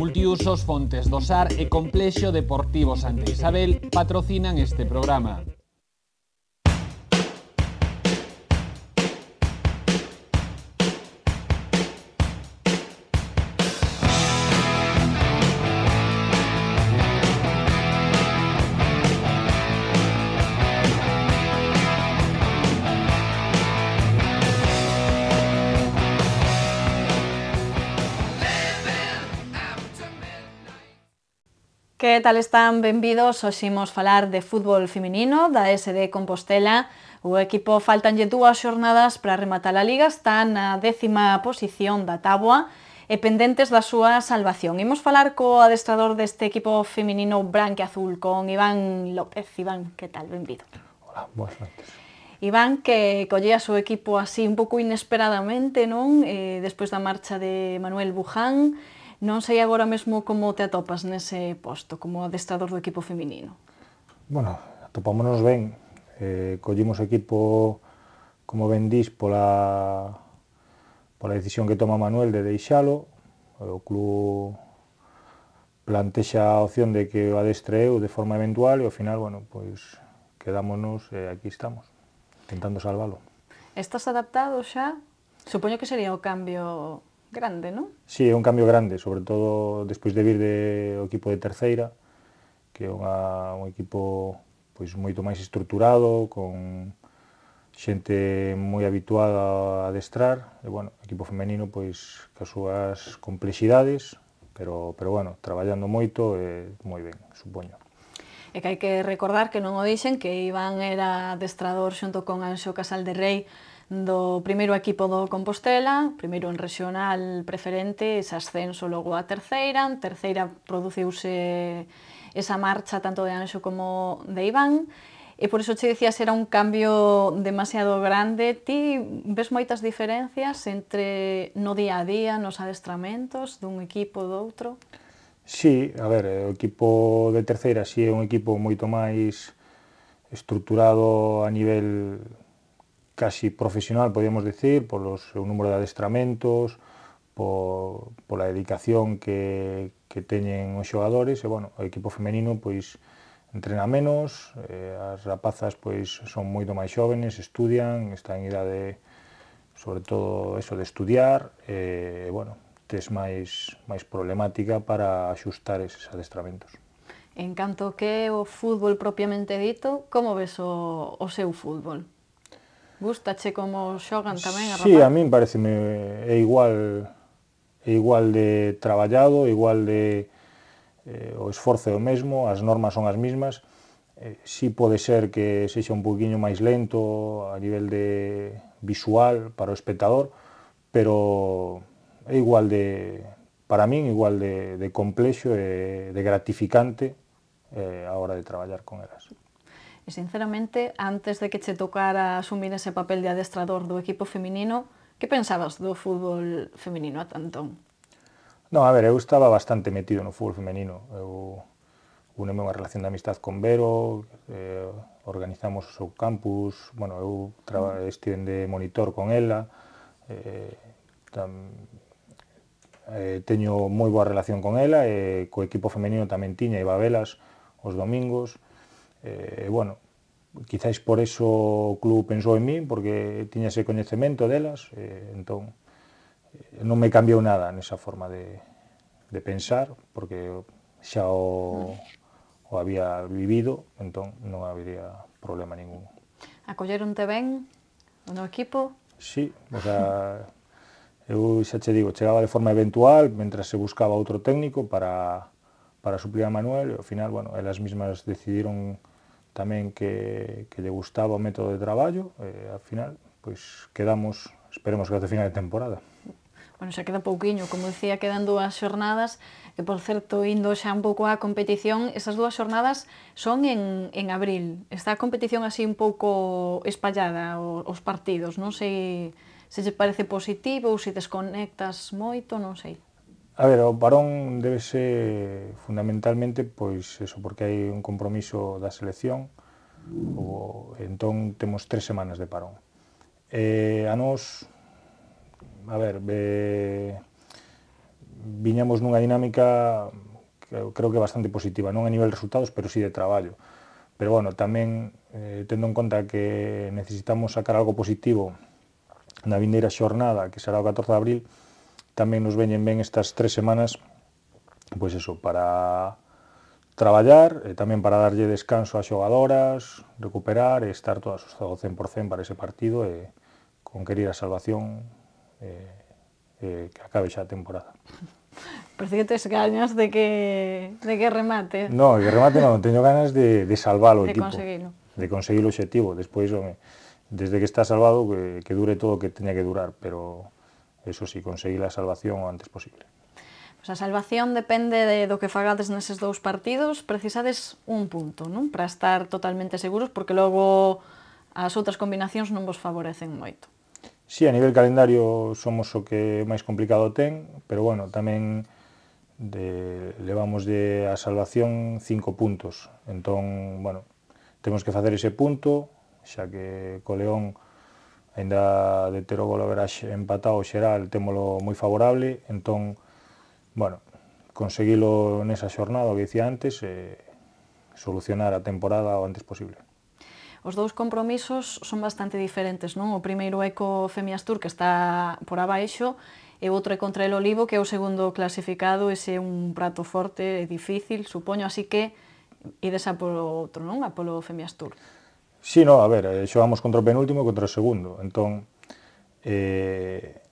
Multiusos Fontes do Sar e Complexo Deportivo Santa Isabel patrocinan este programa. Que tal están? Benvidos, oximos falar de fútbol feminino da SD Compostela. O equipo faltanlle dúas xornadas para rematar a Liga, está na décima posición da táboa e pendentes da súa salvación. Imos falar co adestrador deste equipo feminino branque azul, con Iván López. Iván, que tal? Benvido. Hola, boas noites. Iván, que collía o seu equipo así un pouco inesperadamente, non? Eh, despois da marcha de Manuel Buján, Non sei agora mesmo como te atopas nese posto, como adestrador do equipo feminino. Bueno, atopámonos ben. Eh, collimos o equipo, como ben dís, pola, pola decisión que toma Manuel de deixalo. O club plantexa a opción de que o adestre eu de forma eventual e ao final, bueno, pois quedámonos e eh, aquí estamos, tentando salvalo. Estás adaptado xa? Supoño que sería o cambio Grande, non? Si, sí, é un cambio grande, sobre todo despois de vir de o equipo de terceira, que é unha, un equipo pois moito máis estruturado, con xente moi habituada a adestrar, e bueno, equipo femenino pois ca súas complexidades, pero pero bueno, traballando moito e moi ben, supoño. E que hai que recordar que non o dixen que Iván era adestrador xunto con Anxo Casal de Rei do primeiro equipo do Compostela, primeiro en regional preferente, ese ascenso logo a terceira, en terceira produciuse esa marcha tanto de Anxo como de Iván, e por iso che dicías era un cambio demasiado grande. Ti ves moitas diferencias entre no día a día, nos adestramentos dun equipo do outro? Sí, a ver, o equipo de terceira si sí, é un equipo moito máis estruturado a nivel casi profesional, podríamos decir, por los, o número de adestramentos, por, por la dedicación que, que teñen os xogadores e, bueno, o equipo femenino, pois, entrena menos, eh, as rapazas pois son moito máis xóvenes, estudian, están en idade sobre todo eso de estudiar, e, eh, bueno, tes máis, máis problemática para axustar eses adestramentos. En canto que o fútbol propiamente dito, como ves o, o seu fútbol? Gustache como xogan tamén a rapaz? Sí, a min parece é igual é igual de traballado, igual de eh, o esforzo é o mesmo, as normas son as mismas. Eh, si sí pode ser que sexa un poquinho máis lento a nivel de visual para o espectador, pero é igual de para min igual de, de complexo e de gratificante eh, a hora de traballar con elas. E, sinceramente, antes de que che tocara asumir ese papel de adestrador do equipo feminino, que pensabas do fútbol feminino a tantón? No, a ver, eu estaba bastante metido no fútbol femenino. Eu unha unha relación de amistad con Vero, eh, organizamos o seu campus, bueno, eu traba, mm. estive de monitor con ela, eh, tam, eh, teño moi boa relación con ela, e eh, co equipo femenino tamén tiña, iba a velas os domingos, eh, bueno, quizáis por eso o club pensou en min, porque tiña ese coñecemento delas, eh, entón eh, non me cambiou nada nesa forma de, de pensar, porque xa o, o había vivido, entón non habría problema ningún. Acolleronte ben o no equipo? Sí, o sea, eu xa che digo, chegaba de forma eventual, mentras se buscaba outro técnico para, para suplir a Manuel, e ao final, bueno, elas mismas decidiron tamén que, que lle gustaba o método de traballo, e ao final pois quedamos, esperemos que até final de temporada. Bueno, xa queda pouquiño, como dicía, quedan dúas xornadas, e por certo, indo xa un pouco á competición, esas dúas xornadas son en, en abril. Está a competición así un pouco espallada, os partidos, non sei se lle parece positivo ou se desconectas moito, non sei. A ver, o parón debe ser fundamentalmente pois eso, porque hai un compromiso da selección, o, entón temos tres semanas de parón. Eh, a nos, a ver, be, viñamos nunha dinámica que creo que bastante positiva, non a nivel de resultados, pero sí de traballo. Pero bueno, tamén eh, tendo en conta que necesitamos sacar algo positivo na vindeira xornada, que será o 14 de abril, tamén nos veñen ben estas tres semanas, pois eso, para traballar e tamén para darlle descanso ás xogadoras, recuperar e estar todas os ao 100% para ese partido e conquerir a salvación e, e que acabe xa a temporada. Parece que tes gañas de que, de que remate. No, que remate non, teño ganas de, de salvar o de equipo. De conseguilo. De conseguir o objetivo. Despois, home, desde que está salvado, que, que dure todo o que teña que durar, pero eso sí, conseguir a salvación o antes posible. Pois pues a salvación depende de, do que fagades neses dous partidos, precisades un punto, non? Para estar totalmente seguros, porque logo as outras combinacións non vos favorecen moito. Si, sí, a nivel calendario somos o que máis complicado ten, pero bueno, tamén de, levamos de a salvación cinco puntos. Entón, bueno, temos que facer ese punto, xa que co León Ainda de ter o gol empatado xeral témolo moi favorable, entón, bueno, conseguilo nesa xornada que dicía antes e solucionar a temporada o antes posible. Os dous compromisos son bastante diferentes, non? O primeiro é co Femiastur, que está por abaixo, e outro é contra el Olivo, que é o segundo clasificado, ese é un prato forte e difícil, supoño, así que ides a polo outro, non? A polo Femiastur. Sí, no, a ver, eh, xogamos contra o penúltimo e contra o segundo. Entón, eh,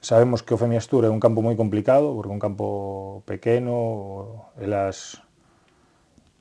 sabemos que o Femiastur é un campo moi complicado, porque é un campo pequeno, elas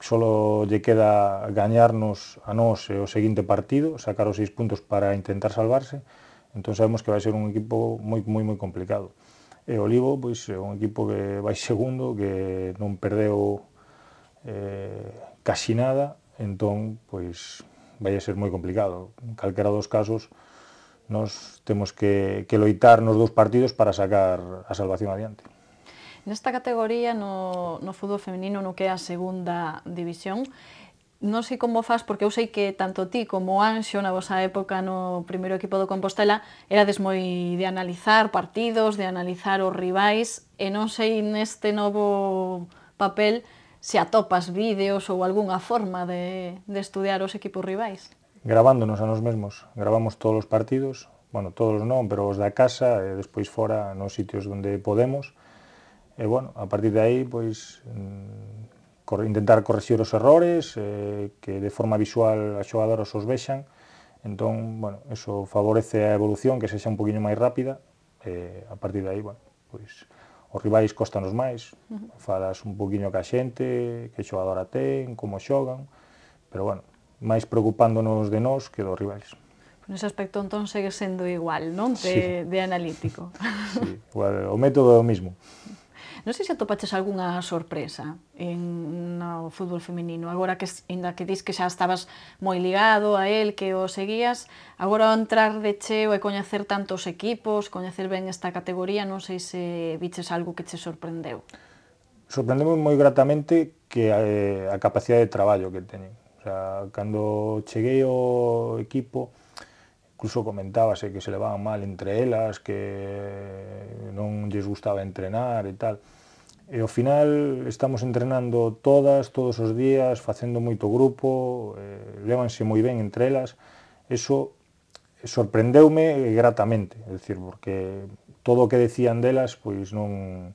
solo lle queda gañarnos a nós o seguinte partido, sacar os seis puntos para intentar salvarse, entón sabemos que vai ser un equipo moi moi moi complicado. E Olivo, pois, é un equipo que vai segundo, que non perdeu eh, casi nada, entón, pois, vai a ser moi complicado. En calquera dos casos, nos temos que, que loitar nos dous partidos para sacar a salvación adiante. Nesta categoría, no, no fútbol femenino, no que é a segunda división, non sei como faz, porque eu sei que tanto ti como Anxo na vosa época no primeiro equipo do Compostela erades moi de analizar partidos, de analizar os rivais, e non sei neste novo papel se atopas vídeos ou algunha forma de, de estudiar os equipos rivais? Grabándonos a nos mesmos, grabamos todos os partidos, bueno, todos non, pero os da casa, e despois fora nos sitios onde podemos, e bueno, a partir de aí, pois, mm, cor intentar corregir os errores, eh, que de forma visual as xogadoras os vexan, entón, bueno, eso favorece a evolución, que sexa un poquinho máis rápida, e a partir de aí, bueno, pois, os rivais costanos máis, uh falas un poquinho ca xente, que xogadora ten, como xogan, pero bueno, máis preocupándonos de nós que dos rivais. Nese aspecto, entón, segue sendo igual, non? De, sí. de analítico. sí, igual, o método é o mismo. Non sei se atopaches algunha sorpresa en no fútbol feminino. Agora que ainda que dis que xa estabas moi ligado a el, que o seguías, agora ao entrar de cheo e coñecer tantos equipos, coñecer ben esta categoría, non sei se viches algo que che sorprendeu. Sorprendemos moi gratamente que a, eh, a capacidade de traballo que teñen. O sea, cando cheguei ao equipo, incluso comentábase que se levaban mal entre elas, que non lles gustaba entrenar e tal E ao final estamos entrenando todas, todos os días, facendo moito grupo, eh, lévanse moi ben entre elas. Eso eh, sorprendeume gratamente, é dicir, porque todo o que decían delas pois non,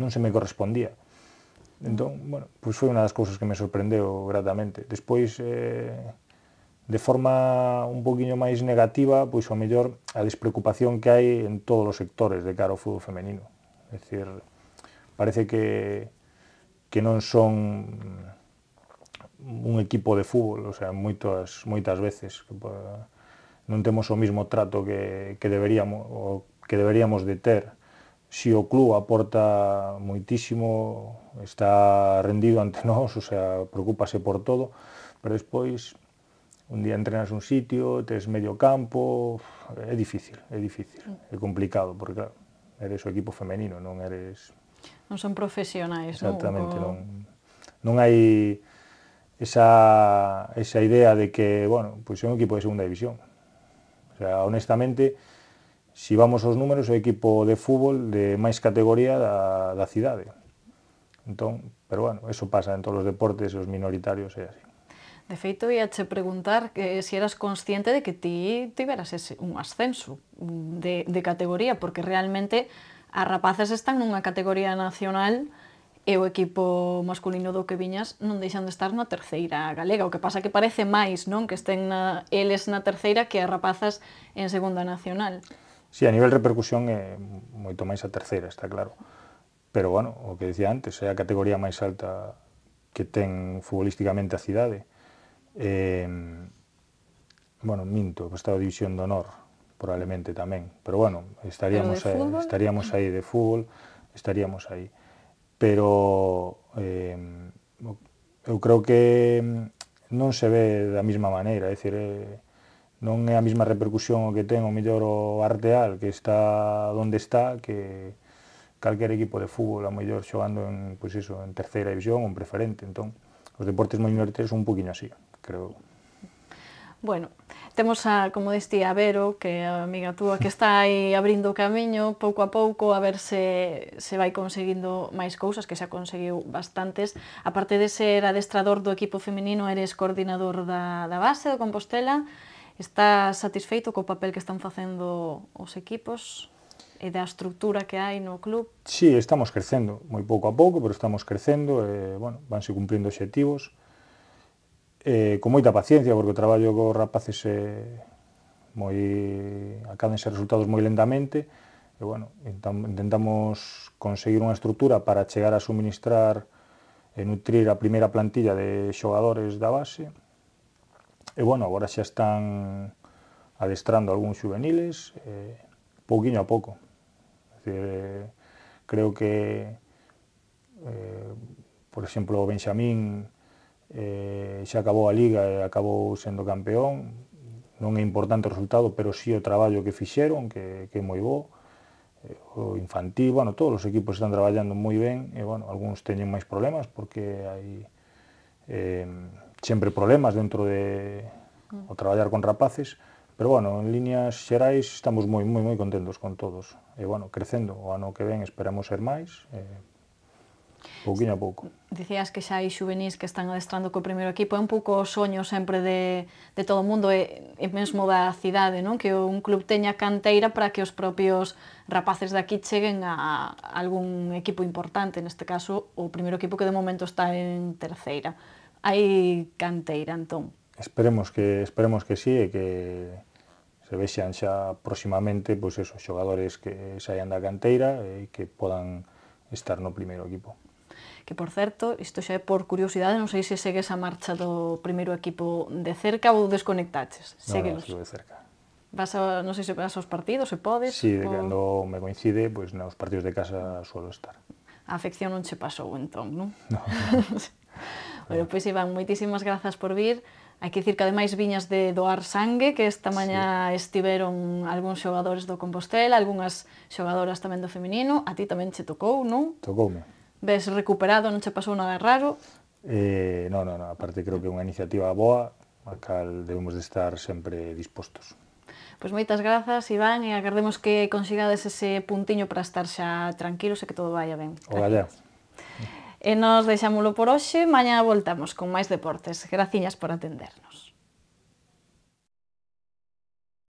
non se me correspondía. Entón, bueno, pois foi unha das cousas que me sorprendeu gratamente. Despois, eh, de forma un poquinho máis negativa, pois o mellor a despreocupación que hai en todos os sectores de cara ao fútbol femenino. É dicir, parece que, que non son un equipo de fútbol, o sea, moitas, moitas veces que, non temos o mismo trato que, que deberíamos que deberíamos de ter. Si o club aporta moitísimo, está rendido ante nós, o sea, preocúpase por todo, pero despois un día entrenas un sitio, tes medio campo, é difícil, é difícil, é complicado, porque claro, eres o equipo femenino, non eres non son profesionais, Exactamente, non? Como... non, non hai esa, esa idea de que, bueno, pois pues é un equipo de segunda división. O sea, honestamente, si vamos aos números, é o equipo de fútbol de máis categoría da, da cidade. Entón, pero bueno, eso pasa en todos os deportes, os minoritarios é así. De feito, ia che preguntar que eh, se si eras consciente de que ti tiveras ese, un ascenso de, de categoría, porque realmente as rapazas están nunha categoría nacional e o equipo masculino do que viñas non deixan de estar na terceira galega. O que pasa que parece máis, non? Que estén na, eles na terceira que as rapazas en segunda nacional. Si, sí, a nivel repercusión é moito máis a terceira, está claro. Pero, bueno, o que decía antes, é a categoría máis alta que ten futbolísticamente a cidade. Eh, bueno, minto, que a División de Honor, probablemente tamén, pero bueno, estaríamos pero fútbol, estaríamos aí de fútbol, estaríamos aí. Pero eh, eu creo que mm, non se ve da mesma maneira, é dicir, eh, non é a mesma repercusión o que ten o mellor o Arteal que está onde está que calquer equipo de fútbol a mellor xogando en, pois pues en terceira división ou preferente, entón os deportes moi son un poquinho así, creo. Bueno, temos a, como diste, a Vero, que é a amiga túa que está aí abrindo o camiño pouco a pouco a ver se, se vai conseguindo máis cousas, que xa conseguiu bastantes. A parte de ser adestrador do equipo feminino, eres coordinador da, da base do Compostela. Está satisfeito co papel que están facendo os equipos e da estructura que hai no club? Sí, estamos crecendo, moi pouco a pouco, pero estamos crecendo, e, eh, bueno, vanse cumprindo obxectivos eh, con moita paciencia, porque traballo co rapaces eh, moi acadense resultados moi lentamente, e, bueno, intentamos conseguir unha estrutura para chegar a suministrar e nutrir a primeira plantilla de xogadores da base. E, bueno, agora xa están adestrando algúns juveniles, eh, pouquiño a pouco. É dicir, eh, creo que, eh, por exemplo, Benxamín, eh, xa acabou a Liga e acabou sendo campeón. Non é importante o resultado, pero sí o traballo que fixeron, que, que é moi bo. Eh, o infantil, bueno, todos os equipos están traballando moi ben, e, bueno, algúns teñen máis problemas, porque hai eh, sempre problemas dentro de mm. o traballar con rapaces, pero, bueno, en líneas xerais estamos moi, moi, moi contentos con todos. E, bueno, crecendo, o ano que ven esperamos ser máis, eh, Pouquinho a pouco. Dicías que xa hai xuvenís que están adestrando co primeiro equipo, é un pouco o soño sempre de, de todo o mundo e, e mesmo da cidade, non? Que un club teña canteira para que os propios rapaces de aquí cheguen a, a algún equipo importante, neste caso o primeiro equipo que de momento está en terceira. Hai canteira, entón? Esperemos que esperemos que sí e que se vexan xa próximamente pois esos xogadores que saian da canteira e que podan estar no primeiro equipo que por certo, isto xa é por curiosidade, non sei se segues a marcha do primeiro equipo de cerca ou desconectaches. Seguelos. No, no, de cerca. Vas a, non sei se vas aos partidos, se podes? Sí, o... cando me coincide, pois pues, nos partidos de casa suelo estar. A afección non che pasou entón, non? No, no. bueno, pois pues, Iván, moitísimas grazas por vir. Hai que dicir que ademais viñas de doar sangue, que esta mañá sí. estiveron algúns xogadores do Compostela, algunhas xogadoras tamén do feminino, a ti tamén che tocou, non? Tocoume ves recuperado, non che pasou nada raro? Eh, non, non, non, aparte creo que é unha iniciativa boa, a cal debemos de estar sempre dispostos. Pois moitas grazas, Iván, e agardemos que consigades ese puntiño para estar xa tranquilos e que todo vaya ben. Ogallá. E nos deixámolo por hoxe, mañá voltamos con máis deportes. Graciñas por atendernos.